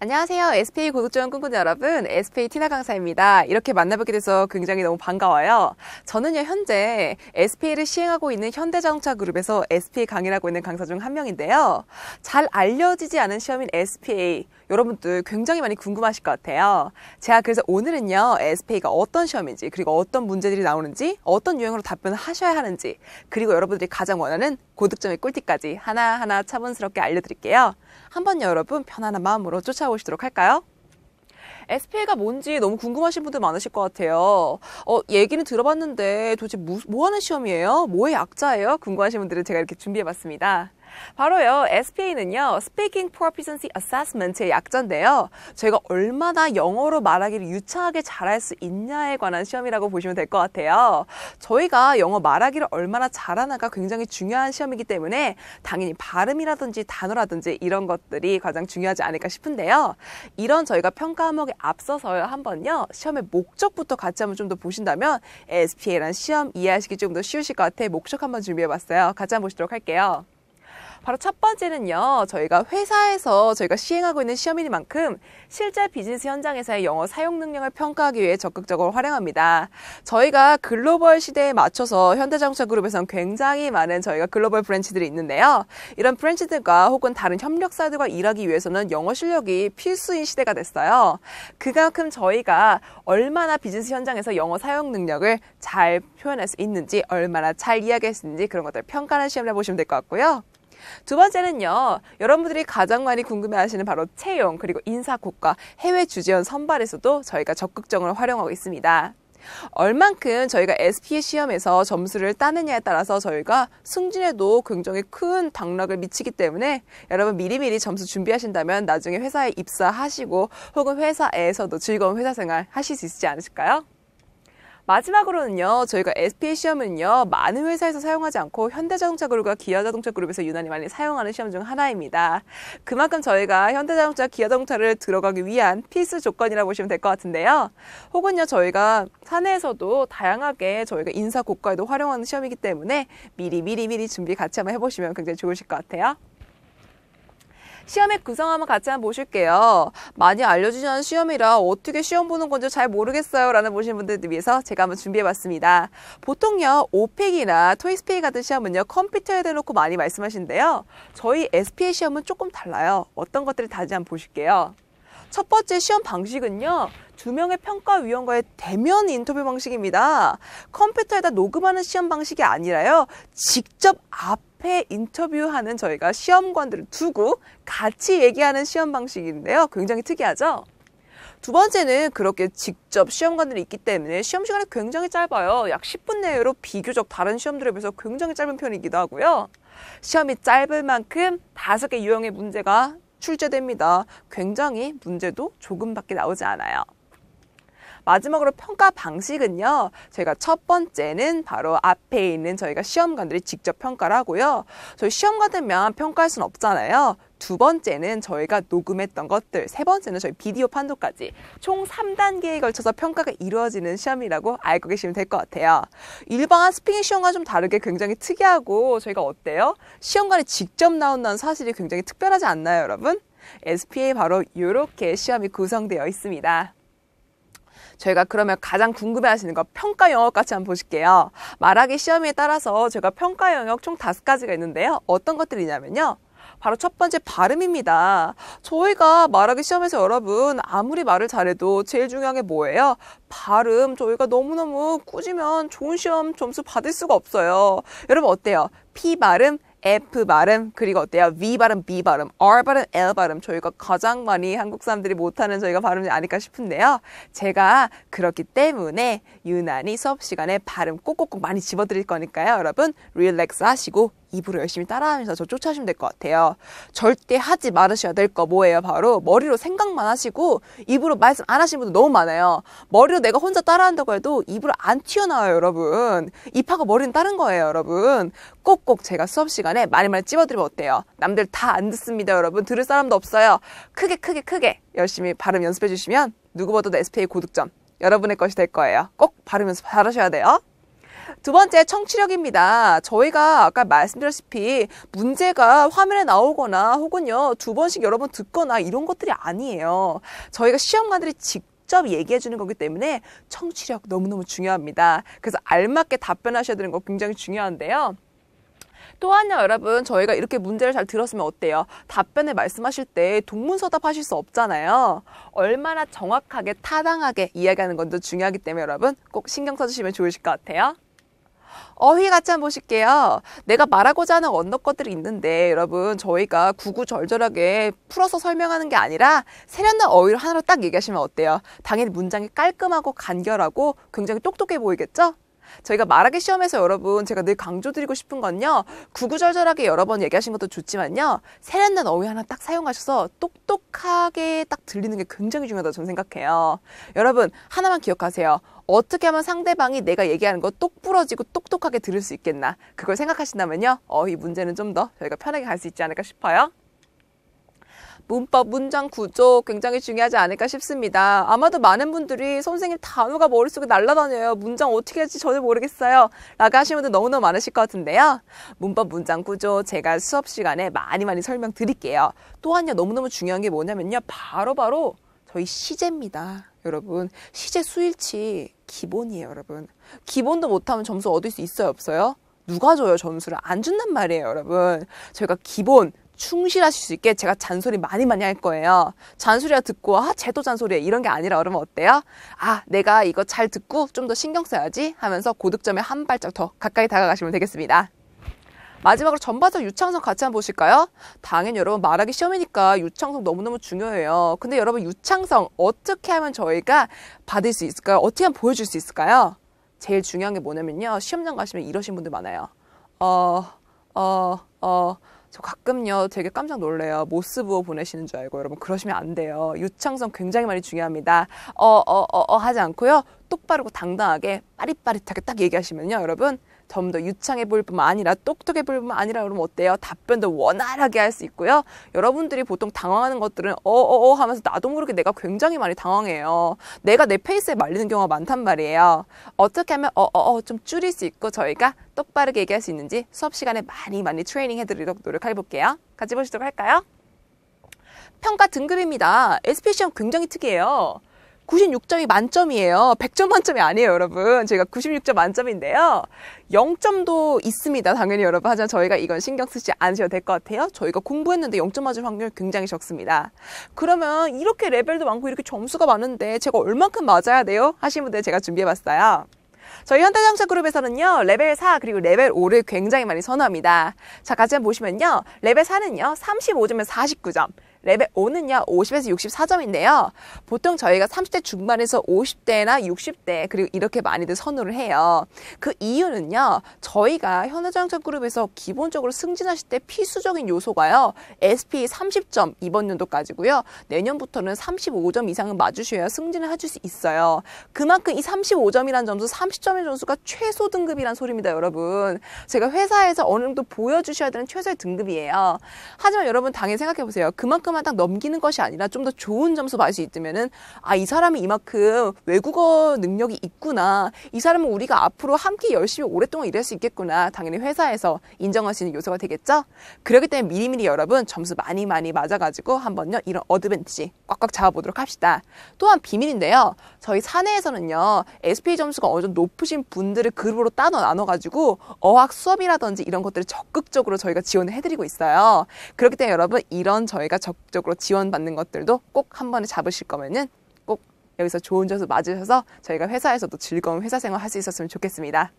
안녕하세요. SPA 고독症원 꿈꾸는 여러분, SPA 티나 강사입니다. 이렇게 만나뵙게 돼서 굉장히 너무 반가워요. 저는요, 현재 SPA를 시행하고 있는 현대자동차 그룹에서 SPA 강의를 하고 있는 강사 중 한 명인데요. 잘 알려지지 않은 시험인 SPA, 여러분들 굉장히 많이 궁금하실 것 같아요. 제가 그래서 오늘은요, SPA가 어떤 시험인지, 그리고 어떤 문제들이 나오는지, 어떤 유형으로 답변을 하셔야 하는지, 그리고 여러분들이 가장 원하는 고득점의 꿀팁까지 하나하나 차분스럽게 알려드릴게요. 한번 여러분 편안한 마음으로 쫓아오시도록 할까요? SPA가 뭔지 너무 궁금하신 분들 많으실 것 같아요. 어, 얘기는 들어봤는데 도대체 뭐, 뭐 하는 시험이에요? 뭐의 약자예요? 궁금하신 분들은 제가 이렇게 준비해봤습니다. 바로요, SPA는요, Speaking Proficiency Assessment의 약자인데요. 저희가 얼마나 영어로 말하기를 유창하게 잘할 수 있냐에 관한 시험이라고 보시면 될 것 같아요. 저희가 영어 말하기를 얼마나 잘하나가 굉장히 중요한 시험이기 때문에 당연히 발음이라든지 단어라든지 이런 것들이 가장 중요하지 않을까 싶은데요. 이런 저희가 평가 과목에 앞서서 한번요, 시험의 목적부터 같이 한번 좀 더 보신다면 SPA란 시험 이해하시기 좀 더 쉬우실 것 같아 목적 한번 준비해봤어요. 같이 한번 보시도록 할게요. 바로 첫 번째는요. 저희가 회사에서 저희가 시행하고 있는 시험이니 만큼 실제 비즈니스 현장에서의 영어 사용 능력을 평가하기 위해 적극적으로 활용합니다. 저희가 글로벌 시대에 맞춰서 현대자동차 그룹에선 굉장히 많은 저희가 글로벌 브랜치들이 있는데요. 이런 브랜치들과 혹은 다른 협력사들과 일하기 위해서는 영어 실력이 필수인 시대가 됐어요. 그만큼 저희가 얼마나 비즈니스 현장에서 영어 사용 능력을 잘 표현할 수 있는지 얼마나 잘 이야기할 수 있는지 그런 것들 평가하는 시험을 해보시면 될 것 같고요. 두 번째는요. 여러분들이 가장 많이 궁금해하시는 바로 채용 그리고 인사고과 해외 주재원 선발에서도 저희가 적극적으로 활용하고 있습니다. 얼만큼 저희가 SPA 시험에서 점수를 따느냐에 따라서 저희가 승진에도 굉장히 큰 당락을 미치기 때문에 여러분 미리미리 점수 준비하신다면 나중에 회사에 입사하시고 혹은 회사에서도 즐거운 회사 생활 하실 수 있지 않으실까요? 마지막으로는요, 저희가 SPA 시험은요, 많은 회사에서 사용하지 않고 현대자동차 그룹과 기아자동차 그룹에서 유난히 많이 사용하는 시험 중 하나입니다. 그만큼 저희가 현대자동차, 기아자동차를 들어가기 위한 필수 조건이라고 보시면 될 것 같은데요. 혹은요, 저희가 사내에서도 다양하게 저희가 인사 고과에도 활용하는 시험이기 때문에 미리 미리 미리 준비 같이 한번 해보시면 굉장히 좋으실 것 같아요. 시험의 구성 한번 같이 한번 보실게요. 많이 알려주지 않 시험이라 어떻게 시험 보는 건지 잘 모르겠어요. 라는 보시는 분들을 위해서 제가 한번 준비해봤습니다. 보통요, 오펙이나 토이스페이 같은 시험은요, 컴퓨터에 대놓고 많이 말씀하시는데요. 저희 SPA 시험은 조금 달라요. 어떤 것들을 다시 한번 보실게요. 첫 번째 시험 방식은요. 두 명의 평가위원과의 대면 인터뷰 방식입니다. 컴퓨터에다 녹음하는 시험 방식이 아니라요. 직접 앞 앞에 인터뷰하는 저희가 시험관들을 두고 같이 얘기하는 시험 방식인데요. 굉장히 특이하죠? 두 번째는 그렇게 직접 시험관들이 있기 때문에 시험 시간이 굉장히 짧아요. 약 10분 내외로 비교적 다른 시험들에 비해서 굉장히 짧은 편이기도 하고요. 시험이 짧을 만큼 다섯 개 유형의 문제가 출제됩니다. 굉장히 문제도 조금밖에 나오지 않아요. 마지막으로 평가 방식은요. 저희가 첫 번째는 바로 앞에 있는 저희가 시험관들이 직접 평가를 하고요. 저희 시험관 되면 평가할 수는 없잖아요. 두 번째는 저희가 녹음했던 것들, 세 번째는 저희 비디오 판독까지총 3단계에 걸쳐서 평가가 이루어지는 시험이라고 알고 계시면 될 것 같아요. 일반 스피킹 시험과 좀 다르게 굉장히 특이하고 저희가 어때요? 시험관에 직접 나온다는 사실이 굉장히 특별하지 않나요, 여러분? SPA 바로 이렇게 시험이 구성되어 있습니다. 저희가 그러면 가장 궁금해하시는 거 평가 영역 같이 한번 보실게요. 말하기 시험에 따라서 제가 평가 영역 총 다섯 가지가 있는데요. 어떤 것들이냐면요. 바로 첫 번째 발음입니다. 저희가 말하기 시험에서 여러분 아무리 말을 잘해도 제일 중요한 게 뭐예요? 발음 저희가 너무너무 꾸지면 좋은 시험 점수 받을 수가 없어요. 여러분 어때요? 피 발음 F 발음, 그리고 어때요? V 발음, B 발음, R 발음, L 발음. 저희가 가장 많이 한국 사람들이 못하는 저희가 발음이 아닐까 싶은데요. 제가 그렇기 때문에 유난히 수업 시간에 발음 꼭꼭꼭 많이 집어드릴 거니까요. 여러분, 릴렉스 하시고 입으로 열심히 따라하면서 저 쫓아오시면 될 것 같아요. 절대 하지 말으셔야 될 거 뭐예요? 바로 머리로 생각만 하시고 입으로 말씀 안 하시는 분도 너무 많아요. 머리로 내가 혼자 따라한다고 해도 입으로 안 튀어나와요, 여러분. 입하고 머리는 다른 거예요, 여러분. 꼭꼭 제가 수업 시간에 말이말이 찝어드리면 어때요? 남들 다 안 듣습니다, 여러분. 들을 사람도 없어요. 크게 크게 크게 열심히 발음 연습해 주시면 누구보다도 SPA 고득점 여러분의 것이 될 거예요. 꼭 발음 연습 잘하셔야 돼요. 두 번째 청취력입니다. 저희가 아까 말씀드렸다시피 문제가 화면에 나오거나 혹은요 두 번씩 여러 번 듣거나 이런 것들이 아니에요. 저희가 시험관들이 직접 얘기해 주는 거기 때문에 청취력 너무너무 중요합니다. 그래서 알맞게 답변하셔야 되는 거 굉장히 중요한데요. 또한요 여러분 저희가 이렇게 문제를 잘 들었으면 어때요 답변을 말씀하실 때 동문서답 하실 수 없잖아요 얼마나 정확하게 타당하게 이야기하는 건더 중요하기 때문에 여러분 꼭 신경 써주시면 좋으실 것 같아요 어휘 같이 한번 보실게요. 내가 말하고자 하는 언덕 것들이 있는데 여러분 저희가 구구절절하게 풀어서 설명하는 게 아니라 세련된 어휘로 하나로 딱 얘기하시면 어때요? 당연히 문장이 깔끔하고 간결하고 굉장히 똑똑해 보이겠죠? 저희가 말하기 시험에서 여러분 제가 늘 강조드리고 싶은 건요. 구구절절하게 여러 번 얘기하신 것도 좋지만요. 세련된 어휘 하나 딱 사용하셔서 똑똑하게 딱 들리는 게 굉장히 중요하다고 저는 생각해요. 여러분 하나만 기억하세요. 어떻게 하면 상대방이 내가 얘기하는 거 똑부러지고 똑똑하게 들을 수 있겠나 그걸 생각하신다면요. 어휘 문제는 좀 더 저희가 편하게 갈 수 있지 않을까 싶어요. 문법, 문장 구조 굉장히 중요하지 않을까 싶습니다. 아마도 많은 분들이 선생님 단어가 머릿속에 날라다녀요 문장 어떻게 할지 전혀 모르겠어요. 라고 하시는 분들 너무너무 많으실 것 같은데요. 문법, 문장 구조 제가 수업 시간에 많이 많이 설명드릴게요. 또한요, 너무너무 중요한 게 뭐냐면요. 바로 바로 저희 시제입니다. 여러분, 시제 수일치 기본이에요, 여러분. 기본도 못하면 점수 얻을 수 있어요, 없어요? 누가 줘요, 점수를? 안 준단 말이에요, 여러분. 저희가 기본, 충실하실 수 있게 제가 잔소리 많이 많이 할 거예요. 잔소리야 듣고 아 제도 잔소리 이런 게 아니라 그러면 어때요? 아 내가 이거 잘 듣고 좀 더 신경 써야지 하면서 고득점에 한 발짝 더 가까이 다가가시면 되겠습니다. 마지막으로 전반적 유창성 같이 한번 보실까요? 당연히 여러분 말하기 시험이니까 유창성 너무너무 중요해요. 근데 여러분 유창성 어떻게 하면 저희가 받을 수 있을까요? 어떻게 하면 보여줄 수 있을까요? 제일 중요한 게 뭐냐면요. 시험장 가시면 이러신 분들 많아요. 어, 어, 어, 저 가끔요 되게 깜짝 놀래요. 모스부어 보내시는 줄 알고 여러분 그러시면 안 돼요. 유창성 굉장히 많이 중요합니다. 어 어어어 어, 어, 어 하지 않고요. 똑바르고 당당하게 빠릿빠릿하게 딱 얘기하시면요 여러분 좀더 유창해 보일 뿐만 아니라 똑똑해 보일 뿐만 아니라 그러면 어때요? 답변도 원활하게 할 수 있고요. 여러분들이 보통 당황하는 것들은 어어어 어, 어 하면서 나도 모르게 내가 굉장히 많이 당황해요. 내가 내 페이스에 말리는 경우가 많단 말이에요. 어떻게 하면 어어어 어, 좀 줄일 수 있고 저희가 똑바르게 얘기할 수 있는지 수업 시간에 많이 많이 트레이닝 해드리도록 노력해 볼게요. 같이 보시도록 할까요? 평가 등급입니다. SP 시험 굉장히 특이해요. 96점이 만점이에요. 100점 만점이 아니에요, 여러분. 저희가 96점 만점인데요. 0점도 있습니다. 당연히 여러분. 하지만 저희가 이건 신경 쓰지 않으셔도 될 것 같아요. 저희가 공부했는데 0점 맞을 확률 굉장히 적습니다. 그러면 이렇게 레벨도 많고 이렇게 점수가 많은데 제가 얼만큼 맞아야 돼요? 하신 분들 제가 준비해봤어요. 저희 현대장동 그룹에서는요 레벨 4 그리고 레벨 5를 굉장히 많이 선호합니다 자 같이 한번 보시면요 레벨 4는요 35점에서 49점 레벨 5는요, 50에서 64점인데요. 보통 저희가 30대 중반에서 50대나 60대, 그리고 이렇게 많이들 선호를 해요. 그 이유는요, 저희가 현대자동차 그룹에서 기본적으로 승진하실 때 필수적인 요소가요, SP 30점 이번 연도까지고요. 내년부터는 35점 이상은 맞으셔야 승진을 해줄 수 있어요. 그만큼 이 35점이란 점수, 30점의 점수가 최소 등급이란 소리입니다, 여러분. 제가 회사에서 어느 정도 보여주셔야 되는 최소의 등급이에요. 하지만 여러분 당연히 생각해보세요. 그만큼 마당 넘기는 것이 아니라 좀 더 좋은 점수 받을 수 있으면은 아 이 사람이 이만큼 외국어 능력이 있구나 이 사람은 우리가 앞으로 함께 열심히 오랫동안 일할 수 있겠구나 당연히 회사에서 인정할 수 있는 요소가 되겠죠 그렇기 때문에 미리미리 여러분 점수 많이 많이 맞아가지고 한번요 이런 어드밴티지 꽉꽉 잡아보도록 합시다 또한 비밀인데요 저희 사내에서는요 SPA 점수가 어느 정도 높으신 분들을 그룹으로 따로 나눠가지고 어학 수업이라든지 이런 것들을 적극적으로 저희가 지원을 해드리고 있어요 그렇기 때문에 여러분 이런 저희가 적극 적극적으로 지원받는 것들도 꼭 한 번에 잡으실 거면은 꼭 여기서 좋은 점수 맞으셔서 저희가 회사에서도 즐거운 회사 생활 할 수 있었으면 좋겠습니다.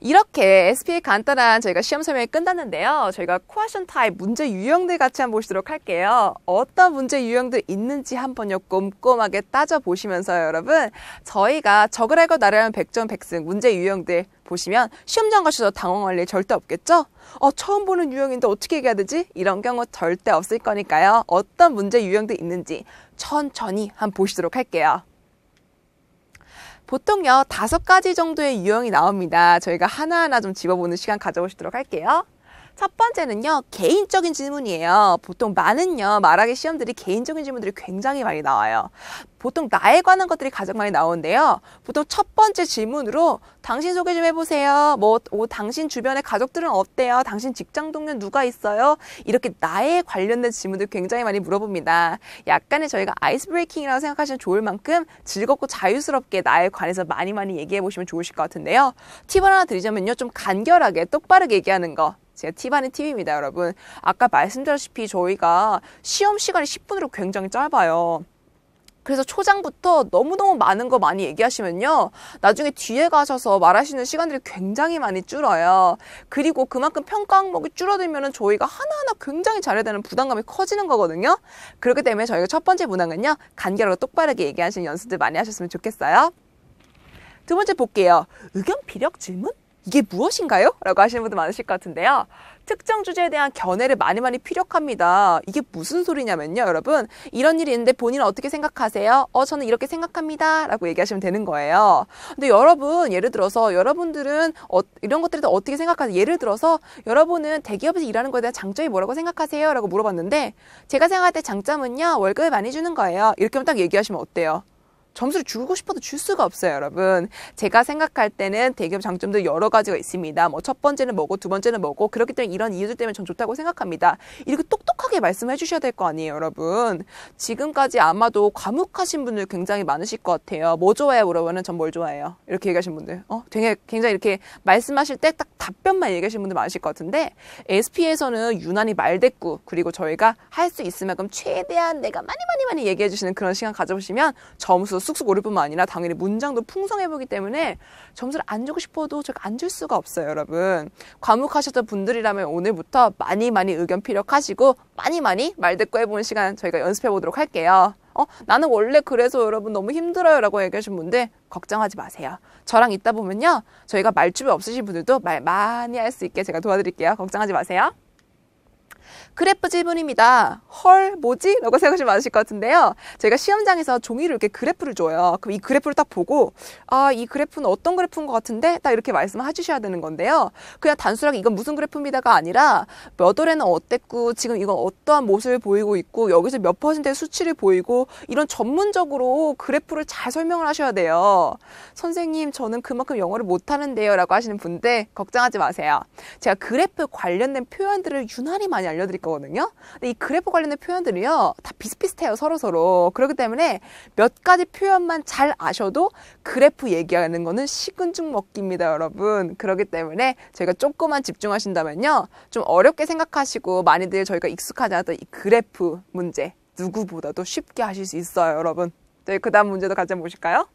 이렇게 SPA 간단한 저희가 시험 설명이 끝났는데요. 저희가 쿠아션 타입 문제 유형들 같이 한번 보시도록 할게요. 어떤 문제 유형들 있는지 한번요 꼼꼼하게 따져보시면서 여러분 저희가 적을 알고 나라면 100점 100승 문제 유형들 보시면 시험장 가셔서 당황할 일 절대 없겠죠? 어, 처음 보는 유형인데 어떻게 얘기해야 되지? 이런 경우 절대 없을 거니까요. 어떤 문제 유형도 있는지 천천히 한번 보시도록 할게요. 보통요 다섯 가지 정도의 유형이 나옵니다. 저희가 하나하나 좀 집어보는 시간 가져보시도록 할게요. 첫 번째는요, 개인적인 질문이에요. 보통 많은요, 말하기 시험들이 개인적인 질문들이 굉장히 많이 나와요. 보통 나에 관한 것들이 가장 많이 나오는데요. 보통 첫 번째 질문으로 당신 소개 좀 해보세요. 뭐, 뭐 당신 주변의 가족들은 어때요? 당신 직장 동료 누가 있어요? 이렇게 나에 관련된 질문들 굉장히 많이 물어봅니다. 약간의 저희가 아이스 브레이킹이라고 생각하시면 좋을 만큼 즐겁고 자유스럽게 나에 관해서 많이 많이 얘기해 보시면 좋으실 것 같은데요. 팁을 하나 드리자면요. 좀 간결하게 똑바르게 얘기하는 거. 제가 팁하는 팁입니다, 여러분. 아까 말씀드렸다시피 저희가 시험 시간이 10분으로 굉장히 짧아요. 그래서 초장부터 너무너무 많은 거 많이 얘기하시면요. 나중에 뒤에 가셔서 말하시는 시간들이 굉장히 많이 줄어요. 그리고 그만큼 평가 항목이 줄어들면 저희가 하나하나 굉장히 잘해야 되는 부담감이 커지는 거거든요. 그렇기 때문에 저희가 첫 번째 문항은요. 간결하고 똑바르게 얘기하시는 연습들 많이 하셨으면 좋겠어요. 두 번째 볼게요. 의견 비력 질문? 이게 무엇인가요? 라고 하시는 분들 많으실 것 같은데요. 특정 주제에 대한 견해를 많이 많이 피력합니다. 이게 무슨 소리냐면요, 여러분. 이런 일이 있는데 본인은 어떻게 생각하세요? 어, 저는 이렇게 생각합니다. 라고 얘기하시면 되는 거예요. 근데 여러분, 예를 들어서 여러분들은 어, 이런 것들에 대해 어떻게 생각하세요? 예를 들어서 여러분은 대기업에서 일하는 것에 대한 장점이 뭐라고 생각하세요? 라고 물어봤는데 제가 생각할 때 장점은요, 월급을 많이 주는 거예요. 이렇게 딱 얘기하시면 어때요? 점수를 주고 싶어도 줄 수가 없어요, 여러분. 제가 생각할 때는 대기업 장점도 여러 가지가 있습니다. 뭐 첫 번째는 뭐고 두 번째는 뭐고 그렇기 때문에 이런 이유들 때문에 전 좋다고 생각합니다. 이렇게 똑똑하게 말씀해 주셔야 될 거 아니에요, 여러분. 지금까지 아마도 과묵하신 분들 굉장히 많으실 것 같아요. 뭐 좋아해요? 물어보면 전 뭘 좋아해요? 이렇게 얘기하신 분들. 어, 되게 굉장히 이렇게 말씀하실 때 딱 답변만 얘기하신 분들 많으실 것 같은데 SP에서는 유난히 말대꾸 그리고 저희가 할 수 있을 만큼 최대한 내가 많이 많이 많이 얘기해 주시는 그런 시간 가져보시면 점수 쑥쑥 오를 뿐만 아니라 당연히 문장도 풍성해 보기 때문에 점수를 안 주고 싶어도 제가 안 줄 수가 없어요, 여러분. 과묵하셨던 분들이라면 오늘부터 많이 많이 의견 피력하시고 많이 많이 말 듣고 해보는 시간 저희가 연습해 보도록 할게요. 어, 나는 원래 그래서 여러분 너무 힘들어요 라고 얘기하신 분들 걱정하지 마세요. 저랑 있다 보면요. 저희가 말주변 없으신 분들도 말 많이 할 수 있게 제가 도와드릴게요. 걱정하지 마세요. 그래프 질문입니다. 헐, 뭐지? 라고 생각하시면 많으실 것 같은데요. 저희가 시험장에서 종이를 이렇게 그래프를 줘요. 그럼 이 그래프를 딱 보고, 아, 이 그래프는 어떤 그래프인 것 같은데? 딱 이렇게 말씀을 해주셔야 되는 건데요. 그냥 단순하게 이건 무슨 그래프입니다가 아니라, 몇 월에는 어땠고, 지금 이건 어떠한 모습을 보이고 있고, 여기서 몇 퍼센트의 수치를 보이고, 이런 전문적으로 그래프를 잘 설명을 하셔야 돼요. 선생님, 저는 그만큼 영어를 못하는데요. 라고 하시는 분들, 걱정하지 마세요. 제가 그래프 관련된 표현들을 유난히 많이 알려드릴게요. 알려드릴 거거든요. 근데 이 그래프 관련된 표현들이요. 다 비슷비슷해요. 서로서로. 그렇기 때문에 몇 가지 표현만 잘 아셔도 그래프 얘기하는 거는 식은죽 먹기입니다, 여러분. 그렇기 때문에 저희가 조금만 집중하신다면요. 좀 어렵게 생각하시고 많이들 저희가 익숙하지 않았던 이 그래프 문제 누구보다도 쉽게 하실 수 있어요, 여러분. 저그 네, 다음 문제도 같이 한번 보실까요?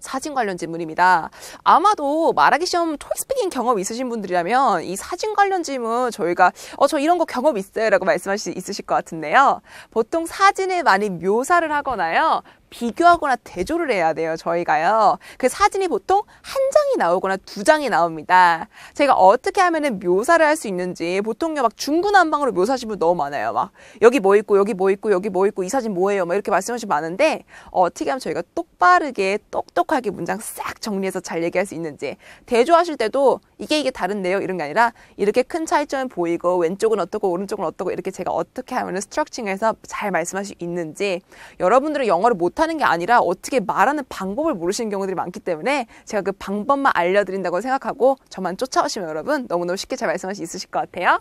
사진 관련 질문입니다. 아마도 말하기 시험 토익스피킹 경험 있으신 분들이라면 이 사진 관련 질문 저희가 어저 이런 거 경험 있어요 라고 말씀하실 수 있으실 것 같은데요. 보통 사진을 많이 묘사를 하거나요. 비교하거나 대조를 해야 돼요 저희가요 그 사진이 보통 한 장이 나오거나 두 장이 나옵니다 제가 어떻게 하면은 묘사를 할 수 있는지 보통요 막 중구난방으로 묘사하시는 분 너무 많아요 막 여기 뭐 있고 여기 뭐 있고 여기 뭐 있고 이 사진 뭐예요 막 이렇게 말씀하시면 많은데 어떻게 하면 저희가 똑바르게 똑똑하게 문장 싹 정리해서 잘 얘기할 수 있는지 대조하실 때도 이게 이게 다른데요 이런 게 아니라 이렇게 큰차이점은 보이고 왼쪽은 어떻고 오른쪽은 어떻고 이렇게 제가 어떻게 하면 스트럭칭해서 잘 말씀할 수 있는지 여러분들은 영어를 못하 못하는 게 아니라 어떻게 말하는 방법을 모르시는 경우들이 많기 때문에 제가 그 방법만 알려드린다고 생각하고 저만 쫓아오시면 여러분 너무너무 쉽게 잘 말씀할 수 있으실 것 같아요.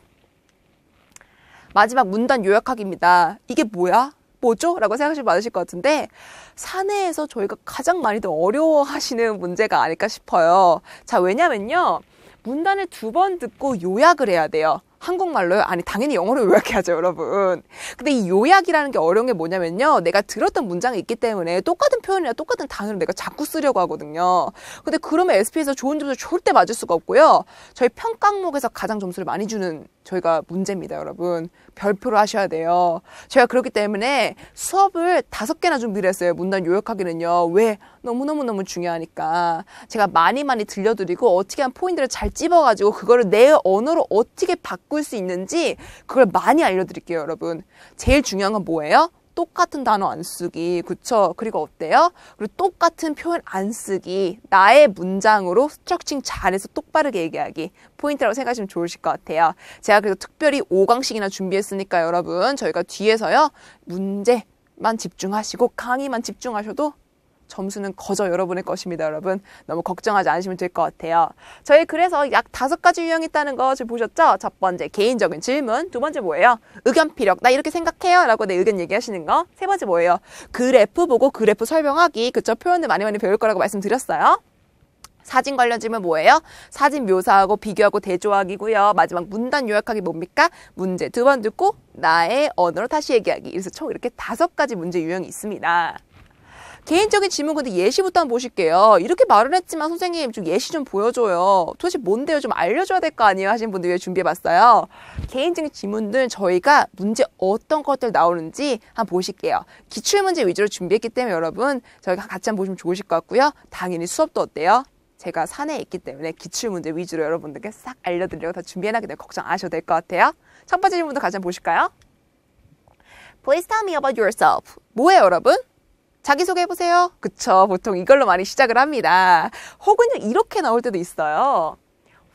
마지막 문단 요약하기입니다. 이게 뭐야? 뭐죠? 라고 생각하시면 많으실 것 같은데 사내에서 저희가 가장 많이들 어려워하시는 문제가 아닐까 싶어요. 자, 왜냐면요. 문단을 두 번 듣고 요약을 해야 돼요. 한국말로요? 아니, 당연히 영어로 요약해야죠, 여러분. 근데 이 요약이라는 게 어려운 게 뭐냐면요. 내가 들었던 문장이 있기 때문에 똑같은 표현이나 똑같은 단어를 내가 자꾸 쓰려고 하거든요. 근데 그러면 SP에서 좋은 점수 절대 맞을 수가 없고요. 저희 평 과목에서 가장 점수를 많이 주는 저희가 문제입니다, 여러분. 별표로 하셔야 돼요. 제가 그렇기 때문에 수업을 다섯 개나 준비를 했어요. 문단 요약하기는요. 왜? 너무너무너무 중요하니까. 제가 많이 많이 들려드리고 어떻게 한 포인트를 잘 찝어가지고 그거를 내 언어로 어떻게 바꿀 수 있는지 그걸 많이 알려드릴게요, 여러분. 제일 중요한 건 뭐예요? 똑같은 단어 안 쓰기 그쵸 그리고 어때요 그리고 똑같은 표현 안 쓰기 나의 문장으로 스트럭칭 잘해서 똑바르게 얘기하기 포인트라고 생각하시면 좋으실 것 같아요 제가 그래서 특별히 5강씩이나 준비했으니까 여러분 저희가 뒤에서요 문제만 집중하시고 강의만 집중하셔도 점수는 거저 여러분의 것입니다, 여러분. 너무 걱정하지 않으시면 될 것 같아요. 저희 그래서 약 다섯 가지 유형 이 있다는 거지 보셨죠? 첫 번째, 개인적인 질문. 두 번째 뭐예요? 의견 피력. 나 이렇게 생각해요. 라고 내 의견 얘기하시는 거. 세 번째 뭐예요? 그래프 보고 그래프 설명하기. 그쵸? 표현을 많이 많이 배울 거라고 말씀드렸어요. 사진 관련 질문 뭐예요? 사진 묘사하고 비교하고 대조하기고요. 마지막 문단 요약하기 뭡니까? 문제 두 번 듣고 나의 언어로 다시 얘기하기. 그래서 총 이렇게 다섯 가지 문제 유형이 있습니다. 개인적인 질문 근데 예시부터 한번 보실게요. 이렇게 말을 했지만 선생님 좀 예시 좀 보여줘요. 도대체 뭔데요? 좀 알려줘야 될 거 아니에요? 하신 분들 위해 준비해봤어요. 개인적인 질문들 저희가 문제 어떤 것들 나오는지 한번 보실게요. 기출문제 위주로 준비했기 때문에 여러분 저희가 같이 한번 보시면 좋으실 것 같고요. 당연히 수업도 어때요? 제가 산에 있기 때문에 기출문제 위주로 여러분들께 싹 알려드리려고 다 준비해놨기 때문에 걱정 안 하셔도 될 것 같아요. 첫 번째 질문도 같이 한번 보실까요? Please tell me about yourself. 뭐예요, 여러분? 자기소개해보세요. 그쵸. 보통 이걸로 많이 시작을 합니다. 혹은 이렇게 나올 때도 있어요.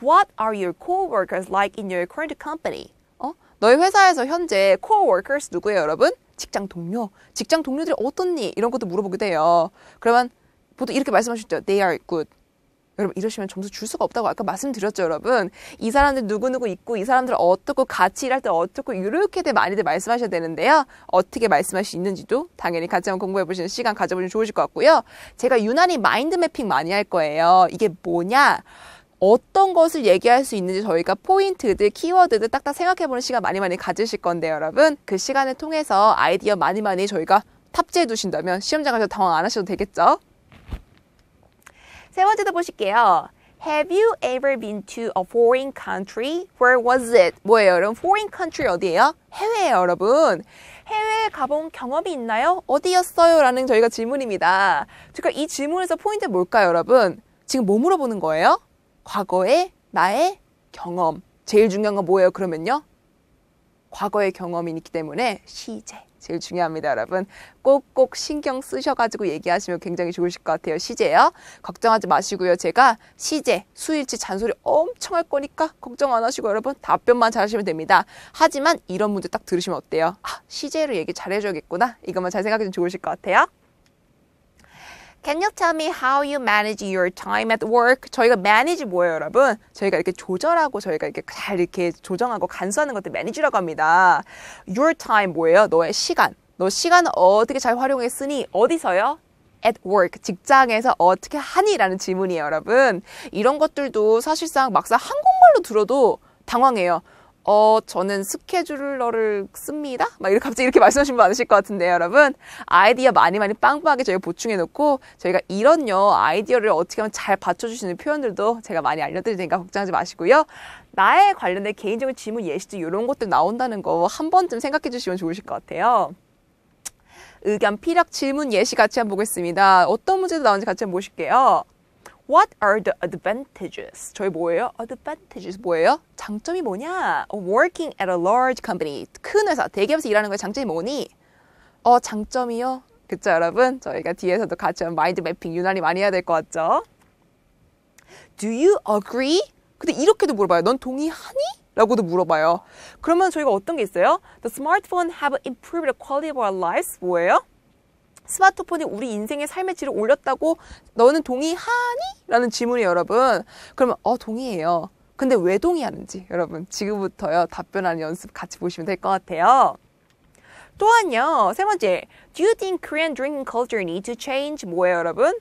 What are your coworkers like in your current company? 어? 너희 회사에서 현재 coworkers 누구예요, 여러분? 직장 동료. 직장 동료들이 어떻니? 이런 것도 물어보게돼요 그러면 보통 이렇게 말씀하셨죠. They are good. 여러분 이러시면 점수 줄 수가 없다고 아까 말씀드렸죠 여러분 이 사람들 누구누구 있고 이 사람들 어떻고 같이 일할 때 어떻고 이렇게들 많이들 말씀하셔야 되는데요 어떻게 말씀할 수 있는지도 당연히 같이 한번 공부해 보시는 시간 가져보시면 좋으실 것 같고요 제가 유난히 마인드 맵핑 많이 할 거예요 이게 뭐냐 어떤 것을 얘기할 수 있는지 저희가 포인트들, 키워드들 딱딱 생각해보는 시간 많이 많이 가지실 건데 여러분 그 시간을 통해서 아이디어 많이 많이 저희가 탑재해 두신다면 시험장 가서 당황 안 하셔도 되겠죠? 세 번째도 보실게요. Have you ever been to a foreign country? Where was it? 뭐예요, 여러분? Foreign country 어디예요? 해외예요, 여러분. 해외에 가본 경험이 있나요? 어디였어요? 라는 저희가 질문입니다. 제가 그러니까 이 질문에서 포인트 뭘까요, 여러분? 지금 뭐 물어보는 거예요? 과거의 나의 경험. 제일 중요한 건 뭐예요, 그러면요? 과거의 경험이 있기 때문에 시제. 제일 중요합니다, 여러분. 꼭꼭 신경 쓰셔가지고 얘기하시면 굉장히 좋으실 것 같아요. 시제요. 걱정하지 마시고요. 제가 시제, 수일치, 잔소리 엄청 할 거니까 걱정 안 하시고 여러분 답변만 잘하시면 됩니다. 하지만 이런 문제 딱 들으시면 어때요? 아, 시제로 얘기 잘해줘야겠구나. 이것만 잘 생각해주면 좋으실 것 같아요. Can you tell me how you manage your time at work? 저희가 manage 뭐예요, 여러분? 저희가 이렇게 조절하고 저희가 이렇게 잘 이렇게 조정하고 간수하는 것들 manage라고 합니다. Your time 뭐예요? 너의 시간. 너 시간 을 어떻게 잘 활용했으니 어디서요? at work, 직장에서 어떻게 하니? 라는 질문이에요, 여러분. 이런 것들도 사실상 막상 한국말로 들어도 당황해요. 어, 저는 스케줄러를 씁니다? 막 이렇게 갑자기 이렇게 말씀하신 분 많으실 것 같은데요, 여러분. 아이디어 많이 많이 빵빵하게 저희가 보충해놓고, 저희가 이런요, 아이디어를 어떻게 하면 잘 받쳐주시는 표현들도 제가 많이 알려드릴 테니까 걱정하지 마시고요. 나에 관련된 개인적인 질문, 예시도 이런 것들 나온다는 거 한 번쯤 생각해 주시면 좋으실 것 같아요. 의견, 피력, 질문, 예시 같이 한번 보겠습니다. 어떤 문제도 나오는지 같이 한번 보실게요. What are the advantages? 저희 뭐예요? Advantages 뭐예요? 장점이 뭐냐? Working at a large company. 큰 회사, 대기업에서 일하는 거의 장점이 뭐니? 어, 장점이요? 그쵸, 여러분? 저희가 뒤에서도 같이 마인드 맵핑 유난히 많이 해야 될 것 같죠? Do you agree? 근데 이렇게도 물어봐요. 넌 동의하니? 라고도 물어봐요. 그러면 저희가 어떤 게 있어요? The smartphone have improved the quality of our lives. 뭐예요? 스마트폰이 우리 인생의 삶의 질을 올렸다고 너는 동의하니? 라는 질문이 여러분. 그러면 어 동의해요. 근데 왜 동의하는지 여러분 지금부터요 답변하는 연습 같이 보시면 될 것 같아요. 또한요 세 번째 Do you think Korean drinking culture need to change? 뭐예요 여러분?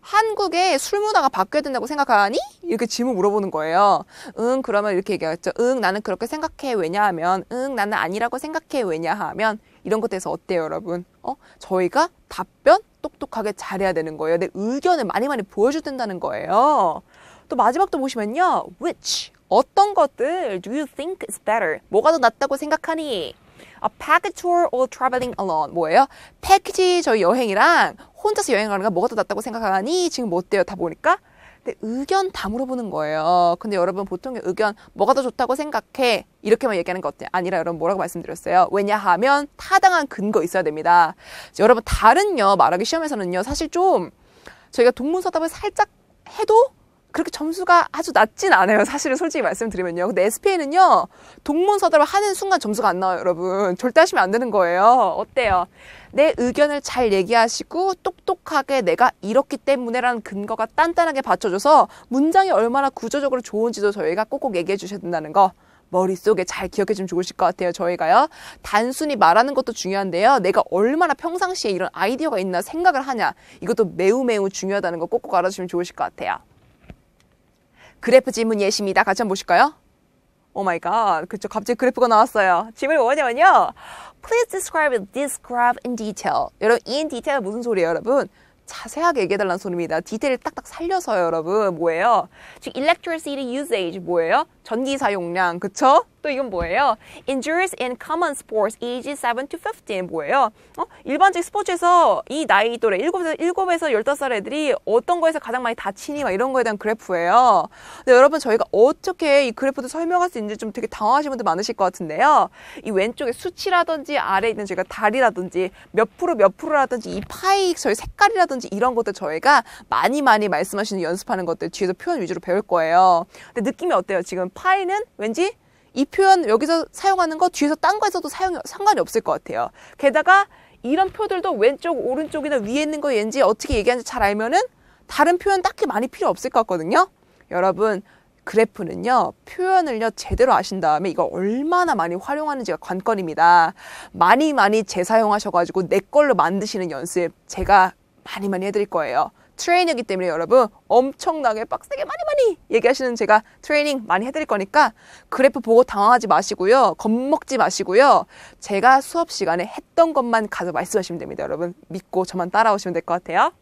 한국의 술 문화가 바뀌어야 된다고 생각하니? 이렇게 질문 물어보는 거예요. 응, 그러면 이렇게 얘기하죠 응, 나는 그렇게 생각해. 왜냐하면, 응, 나는 아니라고 생각해. 왜냐하면, 이런 것에 대해서 어때요, 여러분? 어? 저희가 답변 똑똑하게 잘해야 되는 거예요. 내 의견을 많이 많이 보여줘야 된다는 거예요. 또 마지막도 보시면요. Which 어떤 것들 do you think is better? 뭐가 더 낫다고 생각하니? A package tour or traveling alone 뭐예요? 패키지 저희 여행이랑 혼자서 여행가는거 뭐가 더 낫다고 생각하니? 지금 뭐 어때요? 다 보니까 근 의견 다 물어보는 거예요. 근데 여러분 보통의 의견 뭐가 더 좋다고 생각해 이렇게만 얘기하는 거 어때요? 아니라 여러분 뭐라고 말씀드렸어요? 왜냐하면 타당한 근거 있어야 됩니다. 여러분 다른요 말하기 시험에서는요 사실 좀 저희가 동문서답을 살짝 해도 그렇게 점수가 아주 낮진 않아요. 사실은 솔직히 말씀드리면요. 근데 SPA는요, 동문서답을 하는 순간 점수가 안 나와요, 여러분. 절대 하시면 안 되는 거예요. 어때요? 내 의견을 잘 얘기하시고 똑똑하게 내가 이렇기 때문에라는 근거가 단단하게 받쳐줘서 문장이 얼마나 구조적으로 좋은지도 저희가 꼭꼭 얘기해 주셔야 된다는 거 머릿속에 잘 기억해 주면 좋으실 것 같아요. 저희가요. 단순히 말하는 것도 중요한데요. 내가 얼마나 평상시에 이런 아이디어가 있나 생각을 하냐. 이것도 매우 매우 중요하다는 거 꼭꼭 알아주시면 좋으실 것 같아요. 그래프 질문 예시입니다. 같이 한번 보실까요? 오 마이 갓. 그쵸. 갑자기 그래프가 나왔어요. 질문이 뭐냐면요. Please describe it, describe in detail. 여러분, in detail 무슨 소리예요, 여러분? 자세하게 얘기해달라는 소리입니다. 디테일을 딱딱 살려서요, 여러분. 뭐예요? 즉, electricity usage 뭐예요? 전기 사용량, 그쵸? 또 이건 뭐예요? Injuries in common sports age 7 to 15 뭐예요? 어? 일반적 스포츠에서 이 나이 또래 7에서, 7에서 15살 애들이 어떤 거에서 가장 많이 다치니 막 이런 거에 대한 그래프예요. 근데 여러분 저희가 어떻게 이그래프도 설명할 수 있는지 좀 되게 당황하신 분들 많으실 것 같은데요. 이 왼쪽에 수치라든지 아래에 있는 저희가 달이라든지 몇 프로 몇 프로라든지 이 파이 저희 색깔이라든지 이런 것들 저희가 많이 많이 말씀하시는 연습하는 것들 뒤에서 표현 위주로 배울 거예요. 근데 느낌이 어때요? 지금 파이는 왠지 이 표현 여기서 사용하는 거 뒤에서 딴 거에서도 사용 상관이 없을 것 같아요. 게다가 이런 표들도 왼쪽, 오른쪽이나 위에 있는 거 왠지 어떻게 얘기하는지 잘 알면은 다른 표현 딱히 많이 필요 없을 것 같거든요. 여러분, 그래프는요, 표현을요, 제대로 아신 다음에 이거 얼마나 많이 활용하는지가 관건입니다. 많이 많이 재사용하셔가지고 내 걸로 만드시는 연습 제가 많이 많이 해드릴 거예요. 트레이너이기 때문에 여러분 엄청나게 빡세게 많이 많이 얘기하시는 제가 트레이닝 많이 해드릴 거니까 그래프 보고 당황하지 마시고요. 겁먹지 마시고요. 제가 수업 시간에 했던 것만 가서 말씀하시면 됩니다. 여러분 믿고 저만 따라오시면 될 것 같아요.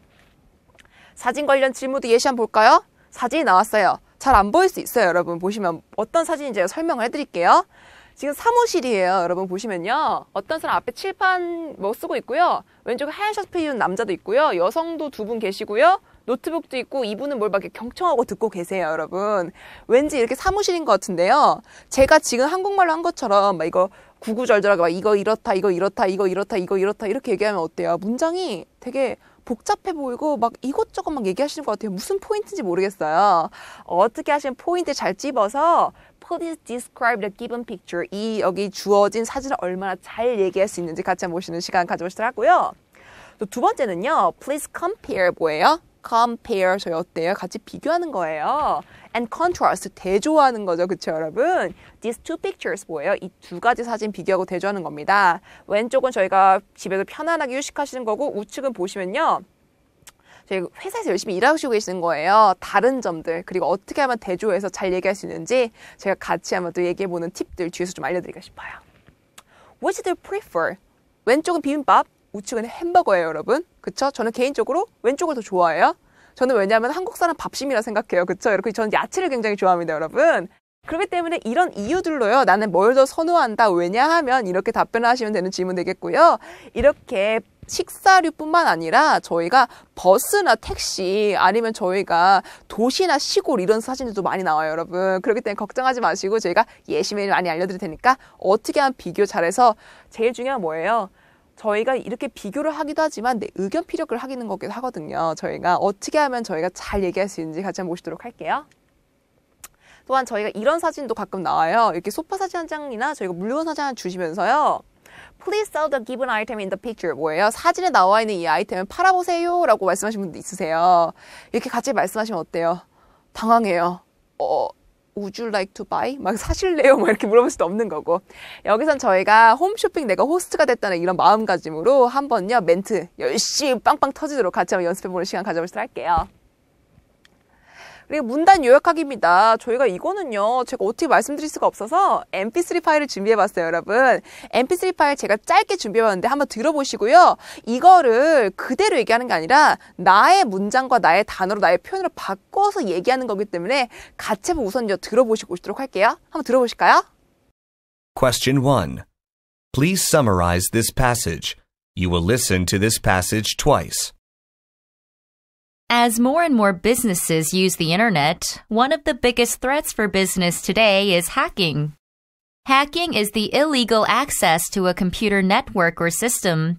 사진 관련 질문도 예시 한번 볼까요? 사진이 나왔어요. 잘 안 보일 수 있어요. 여러분 보시면 어떤 사진인지 제가 설명을 해드릴게요. 지금 사무실이에요. 여러분 보시면요. 어떤 사람 앞에 칠판 뭐 쓰고 있고요. 왼쪽에 하얀 셔츠 입는 남자도 있고요. 여성도 두 분 계시고요. 노트북도 있고 이분은 뭘막 이렇게 경청하고 듣고 계세요, 여러분. 왠지 이렇게 사무실인 것 같은데요. 제가 지금 한국말로 한 것처럼 막 이거 구구절절하게 막 이거 이렇다, 이거 이렇다, 이거 이렇다, 이거 이렇다 이렇게 얘기하면 어때요? 문장이 되게 복잡해 보이고 막 이것저것 막 얘기하시는 것 같아요. 무슨 포인트인지 모르겠어요. 어떻게 하시면 포인트 잘 집어서 please describe the given picture. 이 여기 주어진 사진을 얼마나 잘 얘기할 수 있는지 같이 한 번 보시는 시간 가져보시더라고요또 두 번째는요. please compare 뭐예요? compare 저희 어때요? 같이 비교하는 거예요. and contrast 대조하는 거죠. 그렇죠, 여러분? these two pictures 뭐예요? 이 두 가지 사진 비교하고 대조하는 겁니다. 왼쪽은 저희가 집에서 편안하게 휴식하시는 거고 우측은 보시면요. 저희 회사에서 열심히 일하시고 계시는 거예요. 다른 점들 그리고 어떻게 하면 대조해서 잘 얘기할 수 있는지 제가 같이 한번 또 얘기해보는 팁들 뒤에서 좀알려드리고 싶어요. What do you prefer? 왼쪽은 비빔밥, 우측은 햄버거예요, 여러분. 그쵸? 저는 개인적으로 왼쪽을 더 좋아해요. 저는 왜냐하면 한국 사람 밥심이라 생각해요. 그쵸? 이렇게 저는 야채를 굉장히 좋아합니다, 여러분. 그렇기 때문에 이런 이유들로요. 나는 뭘 더 선호한다. 왜냐하면 이렇게 답변을 하시면 되는 질문 되겠고요. 이렇게 식사류뿐만 아니라 저희가 버스나 택시 아니면 저희가 도시나 시골 이런 사진들도 많이 나와요 여러분 그렇기 때문에 걱정하지 마시고 저희가 예시 메뉴 많이 알려드릴 테니까 어떻게 하면 비교 잘해서 제일 중요한 뭐예요 저희가 이렇게 비교를 하기도 하지만 내 의견 피력을 하기는 거기도 하거든요 저희가 어떻게 하면 저희가 잘 얘기할 수 있는지 같이 한번 보시도록 할게요 또한 저희가 이런 사진도 가끔 나와요. 이렇게 소파 사진 한 장이나 저희가 물건 사진 하나 주시면서요. Please sell the given item in the picture. 뭐예요? 사진에 나와 있는 이 아이템을 팔아보세요. 라고 말씀하신 분도 있으세요. 이렇게 같이 말씀하시면 어때요? 당황해요. 어, would you like to buy? 막 사실래요? 막 이렇게 물어볼 수도 없는 거고. 여기선 저희가 홈쇼핑 내가 호스트가 됐다는 이런 마음가짐으로 한번요, 멘트 열심히 빵빵 터지도록 같이 한번 연습해보는 시간 가져보시도록 할게요. 그리고 문단 요약하기입니다. 저희가 이거는요, 제가 어떻게 말씀드릴 수가 없어서 mp3 파일을 준비해봤어요, 여러분. mp3 파일 제가 짧게 준비해봤는데 한번 들어보시고요. 이거를 그대로 얘기하는 게 아니라 나의 문장과 나의 단어로 나의 표현으로 바꿔서 얘기하는 거기 때문에 같이 한번 우선 들어보시고 오시도록 할게요. 한번 들어보실까요? Question 1. Please summarize this passage. You will listen to this passage twice. As more and more businesses use the internet, one of the biggest threats for business today is hacking. Hacking is the illegal access to a computer network or system.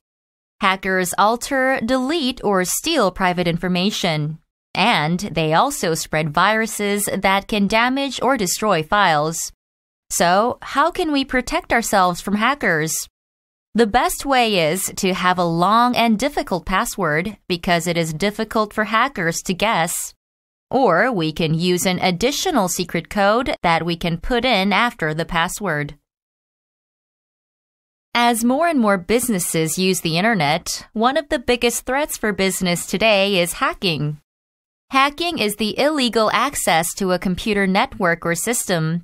Hackers alter, delete, or steal private information. And they also spread viruses that can damage or destroy files. So, how can we protect ourselves from hackers? The best way is to have a long and difficult password because it is difficult for hackers to guess. Or we can use an additional secret code that we can put in after the password. As more and more businesses use the internet, one of the biggest threats for business today is hacking. Hacking is the illegal access to a computer network or system.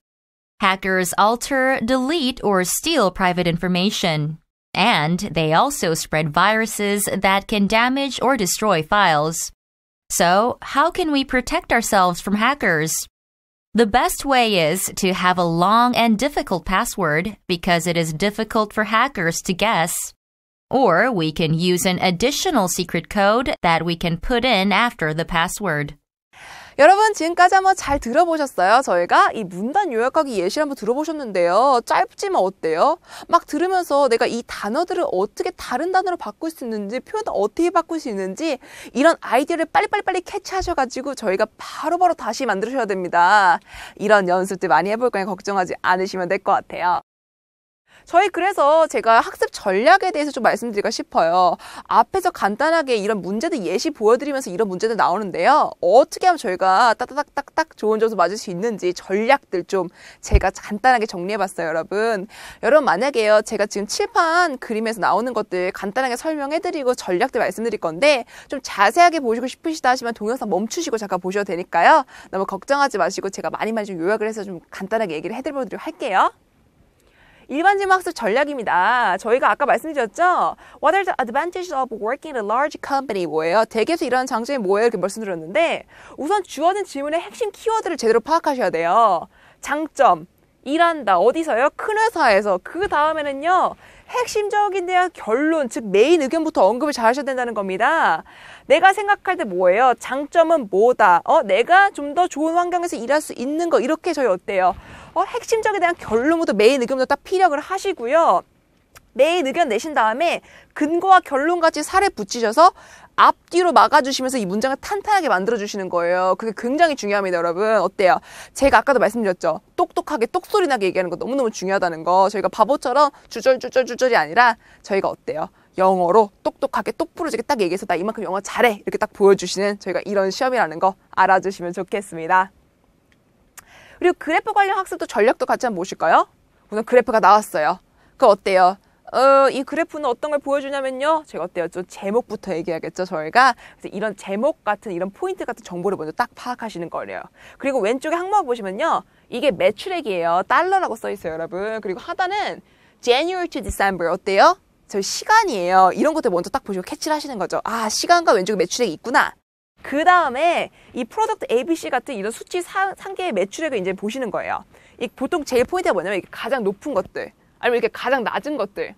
Hackers alter, delete, or steal private information. And they also spread viruses that can damage or destroy files. So, how can we protect ourselves from hackers? The best way is to have a long and difficult password because it is difficult for hackers to guess. Or we can use an additional secret code that we can put in after the password. 여러분 지금까지 한번 잘 들어보셨어요? 저희가 이 문단 요약하기 예시를 한번 들어보셨는데요. 짧지만 어때요? 막 들으면서 내가 이 단어들을 어떻게 다른 단어로 바꿀 수 있는지 표현을 어떻게 바꿀 수 있는지 이런 아이디어를 빨리빨리빨리 캐치하셔가지고 저희가 바로바로 바로 다시 만드셔야 들 됩니다. 이런 연습들 많이 해볼 거니 걱정하지 않으시면 될 것 같아요. 저희 그래서 제가 학습 전략에 대해서 좀말씀드리고 싶어요. 앞에서 간단하게 이런 문제들 예시 보여드리면서 이런 문제들 나오는데요. 어떻게 하면 저희가 따따닥딱딱 좋은 점수 맞을 수 있는지 전략들 좀 제가 간단하게 정리해봤어요, 여러분. 여러분 만약에요, 제가 지금 칠판 그림에서 나오는 것들 간단하게 설명해드리고 전략들 말씀드릴 건데 좀 자세하게 보시고 싶으시다 하시면 동영상 멈추시고 잠깐 보셔도 되니까요. 너무 걱정하지 마시고 제가 많이 많이 좀 요약을 해서 좀 간단하게 얘기를 해드리도록 할게요. 일반지문 학습 전략입니다. 저희가 아까 말씀드렸죠? What are the advantages of working in a large company? 뭐예요? 대기업에서 일하는 장점이 뭐예요? 이렇게 말씀드렸는데 우선 주어진 질문의 핵심 키워드를 제대로 파악하셔야 돼요. 장점, 일한다, 어디서요? 큰 회사에서. 그 다음에는요, 핵심적인 대화 결론, 즉 메인 의견부터 언급을 잘 하셔야 된다는 겁니다. 내가 생각할 때 뭐예요? 장점은 뭐다? 어, 내가 좀 더 좋은 환경에서 일할 수 있는 거 이렇게 저희 어때요? 어, 핵심적인 대한 결론부터 메인 의견부터 딱 피력을 하시고요. 메인 의견 내신 다음에 근거와 결론까지 살에 붙이셔서 앞뒤로 막아주시면서 이 문장을 탄탄하게 만들어주시는 거예요. 그게 굉장히 중요합니다, 여러분. 어때요? 제가 아까도 말씀드렸죠. 똑똑하게 똑소리나게 얘기하는 거 너무너무 중요하다는 거. 저희가 바보처럼 주절주절주절이 아니라 저희가 어때요? 영어로 똑똑하게 똑부러지게 딱 얘기해서 나 이만큼 영어 잘해 이렇게 딱 보여주시는 저희가 이런 시험이라는 거 알아주시면 좋겠습니다. 그리고 그래프 관련 학습도 전략도 같이 한번 보실까요? 우선 그래프가 나왔어요. 그 어때요? 어, 이 그래프는 어떤 걸 보여주냐면요. 제가 어때요? 좀 제목부터 얘기하겠죠, 저희가. 그래서 이런 제목 같은 이런 포인트 같은 정보를 먼저 딱 파악하시는 거래요. 그리고 왼쪽에 항목 보시면요. 이게 매출액이에요. 달러라고 써 있어요, 여러분. 그리고 하단은 January to December 어때요? 저 시간이에요. 이런 것들 먼저 딱 보시고 캐치를 하시는 거죠. 아, 시간과 왼쪽에 매출액이 있구나. 그 다음에 이 프로덕트 ABC 같은 이런 수치 사, 상계의 매출액을 이제 보시는 거예요. 이 보통 제일 포인트가 뭐냐면 가장 높은 것들. 아니면 이렇게 가장 낮은 것들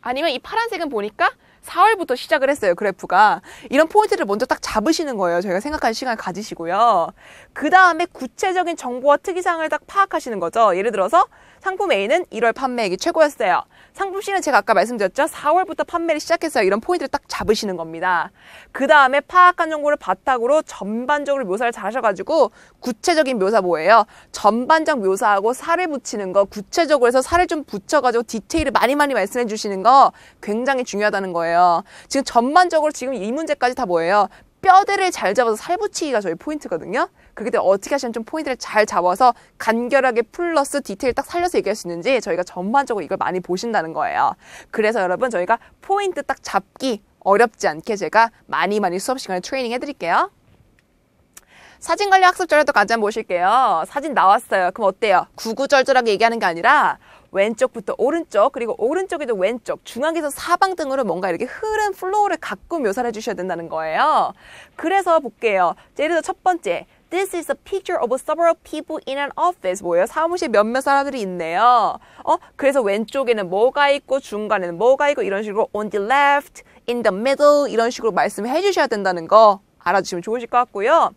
아니면 이 파란색은 보니까 4월부터 시작을 했어요, 그래프가. 이런 포인트를 먼저 딱 잡으시는 거예요. 저희가 생각한 시간 을 가지시고요. 그 다음에 구체적인 정보와 특이사항을 딱 파악하시는 거죠. 예를 들어서 상품 A는 1월 판매액이 최고였어요. 상품 C는 제가 아까 말씀드렸죠. 4월부터 판매를 시작했어요. 이런 포인트를 딱 잡으시는 겁니다. 그 다음에 파악한 정보를 바탕으로 전반적으로 묘사를 잘 하셔가지고 구체적인 묘사 뭐예요? 전반적 묘사하고 살을 붙이는 거 구체적으로 해서 살을 좀 붙여가지고 디테일을 많이 많이 말씀해 주시는 거 굉장히 중요하다는 거예요. 지금 전반적으로 지금 이 문제까지 다 뭐예요? 뼈대를 잘 잡아서 살 붙이기가 저희 포인트거든요. 그렇게 되면 어떻게 하시면 좀 포인트를 잘 잡아서 간결하게 플러스 디테일 딱 살려서 얘기할 수 있는지 저희가 전반적으로 이걸 많이 보신다는 거예요. 그래서 여러분 저희가 포인트 딱 잡기 어렵지 않게 제가 많이 많이 수업 시간에 트레이닝 해드릴게요. 사진 관리 학습 자료도 같이 한번 보실게요. 사진 나왔어요. 그럼 어때요? 구구절절하게 얘기하는 게 아니라 왼쪽부터 오른쪽 그리고 오른쪽에도 왼쪽 중앙에서 사방등으로 뭔가 이렇게 흐른 플로우를 갖고 묘사를 해주셔야 된다는 거예요. 그래서 볼게요. 예를 들어 첫 번째 This is a picture of several people in an office. 뭐예요? 사무실 에 몇몇 사람들이 있네요. 어? 그래서 왼쪽에는 뭐가 있고 중간에는 뭐가 있고 이런 식으로 on the left, in the middle 이런 식으로 말씀해 주셔야 된다는 거 알아주시면 좋으실 것 같고요.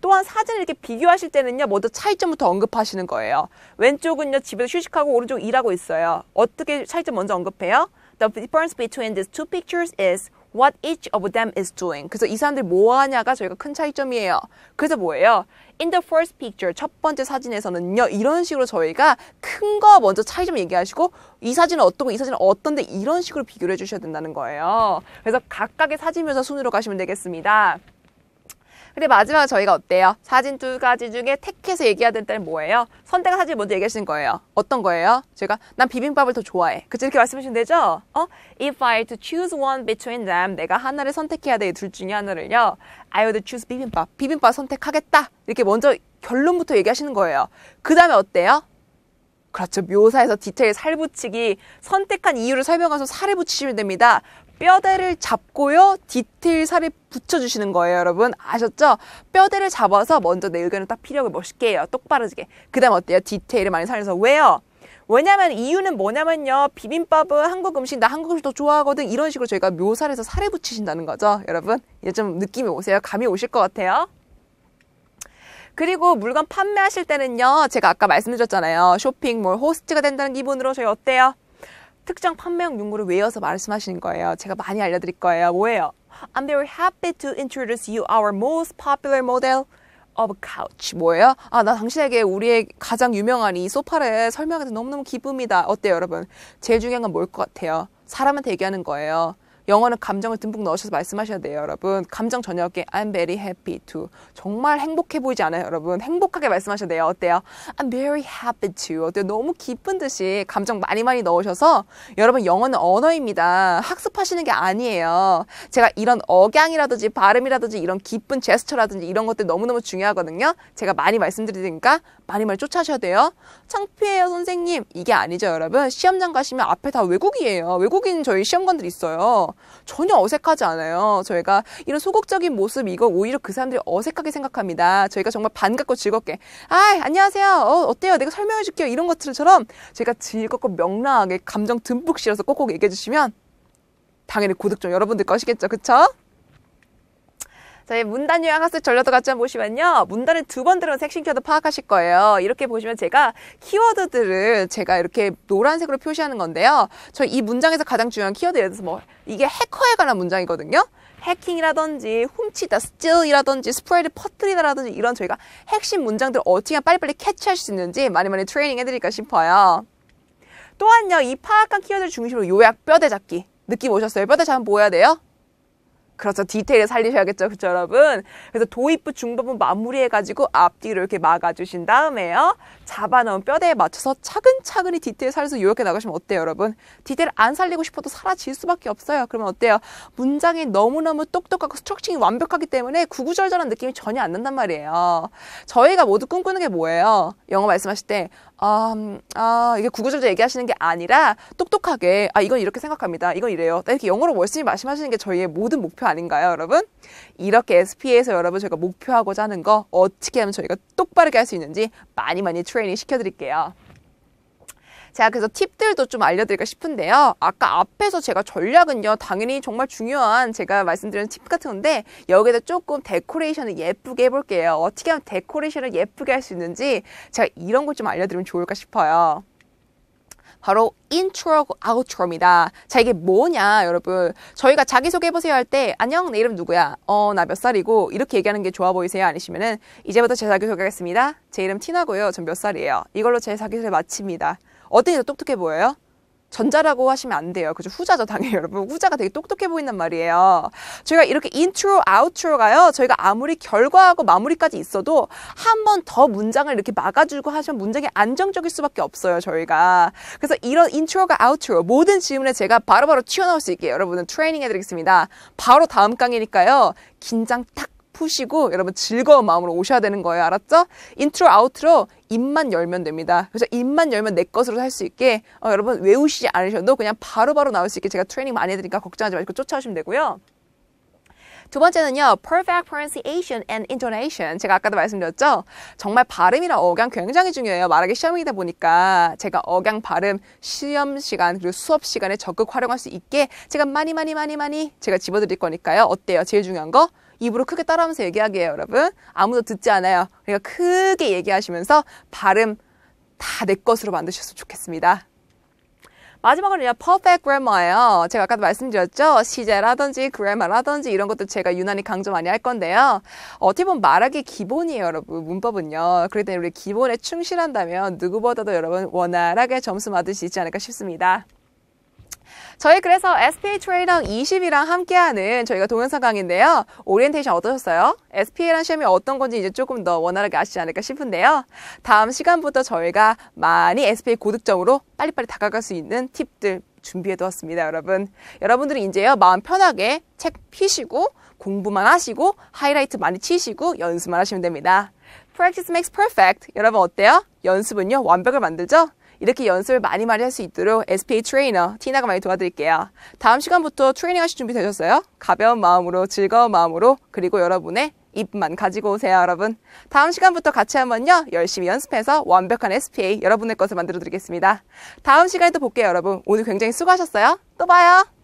또한 사진을 이렇게 비교하실 때는요, 먼저 차이점부터 언급하시는 거예요. 왼쪽은요, 집에서 휴식하고 오른쪽 일하고 있어요. 어떻게 차이점 먼저 언급해요? The difference between these two pictures is what each of them is doing. 그래서 이 사람들 이뭐 하냐가 저희가 큰 차이점이에요. 그래서 뭐예요? In the first picture, 첫 번째 사진에서는요, 이런 식으로 저희가 큰 거 먼저 차이점 얘기하시고, 이 사진은 어떤고이 사진은 어떤데, 이런 식으로 비교를 해주셔야 된다는 거예요. 그래서 각각의 사진묘서 순으로 가시면 되겠습니다. 근데 마지막에 저희가 어때요? 사진 두 가지 중에 택해서 얘기해야 된다는 뭐예요? 선택한 사진 먼저 얘기하시는 거예요. 어떤 거예요? 제가 난 비빔밥을 더 좋아해. 그치? 이렇게 말씀하시면 되죠? 어? If I had to choose one between them, 내가 하나를 선택해야 돼. 둘 중에 하나를요. I would choose 비빔밥. 비빔밥 선택하겠다. 이렇게 먼저 결론부터 얘기하시는 거예요. 그 다음에 어때요? 그렇죠. 묘사에서 디테일 살붙이기, 선택한 이유를 설명하면서살을 붙이시면 됩니다. 뼈대를 잡고요. 디테일 삽입 붙여주시는 거예요, 여러분. 아셨죠? 뼈대를 잡아서 먼저 내 의견을 딱 피력을 멋있게 해요. 똑바르게. 그 다음 어때요? 디테일을 많이 살려서. 왜요? 왜냐면 이유는 뭐냐면요. 비빔밥은 한국 음식, 나 한국 음식 더 좋아하거든. 이런 식으로 저희가 묘사를 해서 살에 붙이신다는 거죠, 여러분. 이제 좀 느낌이 오세요. 감이 오실 것 같아요. 그리고 물건 판매하실 때는요. 제가 아까 말씀드렸잖아요. 쇼핑몰 호스트가 된다는 기분으로 저희 어때요? 특정 판매용 용어를 외워서 말씀하시는 거예요. 제가 많이 알려드릴 거예요. 뭐예요? I'm very happy to introduce you our most popular model of couch. 뭐예요? 아, 나 당신에게 우리의 가장 유명한 이 소파를 설명해서 너무너무 기쁩니다. 어때요, 여러분? 제일 중요한 건뭘것 같아요? 사람한테 얘기하는 거예요. 영어는 감정을 듬뿍 넣으셔서 말씀하셔야 돼요, 여러분. 감정 전혀 없게 I'm very happy to. 정말 행복해 보이지 않아요, 여러분? 행복하게 말씀하셔야 돼요. 어때요? I'm very happy to. 어때요? 너무 기쁜 듯이 감정 많이 많이 넣으셔서 여러분 영어는 언어입니다. 학습하시는 게 아니에요. 제가 이런 억양이라든지 발음이라든지 이런 기쁜 제스처라든지 이런 것들 너무너무 중요하거든요. 제가 많이 말씀드리니까 많이 많이 쫓아셔야 돼요. 창피해요, 선생님. 이게 아니죠, 여러분. 시험장 가시면 앞에 다 외국이에요. 외국인 저희 시험관들 있어요. 전혀 어색하지 않아요. 저희가 이런 소극적인 모습 이거 오히려 그 사람들이 어색하게 생각합니다. 저희가 정말 반갑고 즐겁게 아 안녕하세요. 어, 때요 내가 설명해 줄게요. 이런 것들처럼 제가 즐겁고 명랑하게 감정 듬뿍 실어서 꼭꼭 얘기해 주시면 당연히 고득점 여러분들 것이겠죠. 그쵸? 저희 문단 요양학습 전려도 같이 한번 보시면요. 문단을 두 번들으면 핵심키워드 파악하실 거예요. 이렇게 보시면 제가 키워드들을 제가 이렇게 노란색으로 표시하는 건데요. 저 이 문장에서 가장 중요한 키워드 예를 들어서 뭐 이게 해커에 관한 문장이거든요. 해킹이라든지 훔치다, 스틸이라든지 스프레이를 퍼뜨리다라든지 이런 저희가 핵심 문장들 어떻게 빨리빨리 캐치할 수 있는지 많이 많이 트레이닝 해드릴까 싶어요. 또한요, 이 파악한 키워드를 중심으로 요약 뼈대잡기 느낌 오셨어요? 뼈대잡으면 뭐 해야 돼요? 그렇죠. 디테일을 살리셔야겠죠. 그렇죠, 여러분? 그래서 도입부, 중부 마무리해가지고 앞뒤로 이렇게 막아주신 다음에요. 잡아놓은 뼈대에 맞춰서 차근차근히 디테일 살려서 요렇게 나가시면 어때요, 여러분? 디테일 안 살리고 싶어도 사라질 수밖에 없어요. 그러면 어때요? 문장이 너무너무 똑똑하고 스트럭칭이 완벽하기 때문에 구구절절한 느낌이 전혀 안 난단 말이에요. 저희가 모두 꿈꾸는 게 뭐예요? 영어 말씀하실 때 아, 아, 이게 구구절절 얘기하시는 게 아니라 똑똑하게, 아, 이건 이렇게 생각합니다. 이건 이래요. 이렇게 영어로 월씀히 말씀하시는 게 저희의 모든 목표 아닌가요, 여러분? 이렇게 SPA에서 여러분 저희가 목표하고자 하는 거 어떻게 하면 저희가 똑바르게 할 수 있는지 많이 많이 트레이닝 시켜드릴게요. 제가 그래서 팁들도 좀 알려드릴까 싶은데요. 아까 앞에서 제가 전략은요, 당연히 정말 중요한 제가 말씀드린 팁 같은 건데, 여기다 조금 데코레이션을 예쁘게 해볼게요. 어떻게 하면 데코레이션을 예쁘게 할 수 있는지 제가 이런 걸 좀 알려드리면 좋을까 싶어요. 바로 인트로하고 아웃트로입니다. 자, 이게 뭐냐, 여러분. 저희가 자기소개해보세요 할 때, 안녕, 내 이름 누구야? 어, 나 몇 살이고, 이렇게 얘기하는 게 좋아 보이세요? 아니시면은, 이제부터 제 자기소개하겠습니다. 제 이름 티나고요. 전 몇 살이에요. 이걸로 제 자기소개 마칩니다. 어떻게 더 똑똑해 보여요? 전자라고 하시면 안 돼요. 그죠? 후자죠, 당연히 여러분. 후자가 되게 똑똑해 보인단 말이에요. 저희가 이렇게 인트로, 아웃트로가요. 저희가 아무리 결과하고 마무리까지 있어도 한 번 더 문장을 이렇게 막아주고 하시면 문장이 안정적일 수밖에 없어요, 저희가. 그래서 이런 인트로가 아웃트로, 모든 질문에 제가 바로바로 바로 튀어나올 수 있게 여러분은 트레이닝 해드리겠습니다. 바로 다음 강의니까요. 긴장 딱 푸시고 여러분 즐거운 마음으로 오셔야 되는 거예요. 알았죠? 인트로 아웃트로 입만 열면 됩니다. 그래서 입만 열면 내 것으로 할 수 있게 어, 여러분 외우시지 않으셔도 그냥 바로바로 바로 나올 수 있게 제가 트레이닝 많이 해드리니까 걱정하지 마시고 쫓아오시면 되고요. 두 번째는요, perfect pronunciation and intonation. 제가 아까도 말씀드렸죠? 정말 발음이나 억양 굉장히 중요해요. 말하기 시험이다 보니까 제가 억양 발음 시험 시간 그리고 수업 시간에 적극 활용할 수 있게 제가 많이 많이 많이 많이 제가 집어드릴 거니까요. 어때요? 제일 중요한 거? 입으로 크게 따라하면서 얘기하게 해요, 여러분. 아무도 듣지 않아요. 그러니까 크게 얘기하시면서 발음 다 내 것으로 만드셨으면 좋겠습니다. 마지막으로 퍼펙트 e r f 예요 제가 아까도 말씀드렸죠. 시제라든지 그 r a m m 라든지 이런 것도 제가 유난히 강조 많이 할 건데요. 어떻게 보면 말하기 기본이에요, 여러분. 문법은요. 그렇기 때문에 우리 기본에 충실한다면 누구보다도 여러분 원활하게 점수 받을 수 있지 않을까 싶습니다. 저희 그래서 SPA 트레이너 20이랑 함께하는 저희가 동영상 강의인데요. 오리엔테이션 어떠셨어요? SPA란 시험이 어떤 건지 이제 조금 더 원활하게 아시지 않을까 싶은데요. 다음 시간부터 저희가 많이 SPA 고득점으로 빨리빨리 다가갈 수 있는 팁들 준비해두었습니다, 여러분. 여러분들이 이제요, 마음 편하게 책 피시고, 공부만 하시고, 하이라이트 많이 치시고, 연습만 하시면 됩니다. Practice makes perfect. 여러분 어때요? 연습은요, 완벽을 만들죠? 이렇게 연습을 많이 많이 할 수 있도록 SPA 트레이너 티나가 많이 도와드릴게요. 다음 시간부터 트레이닝 하실 준비 되셨어요? 가벼운 마음으로 즐거운 마음으로 그리고 여러분의 입만 가지고 오세요 여러분. 다음 시간부터 같이 한번요 열심히 연습해서 완벽한 SPA 여러분의 것을 만들어 드리겠습니다. 다음 시간에 또 볼게요 여러분. 오늘 굉장히 수고하셨어요. 또 봐요.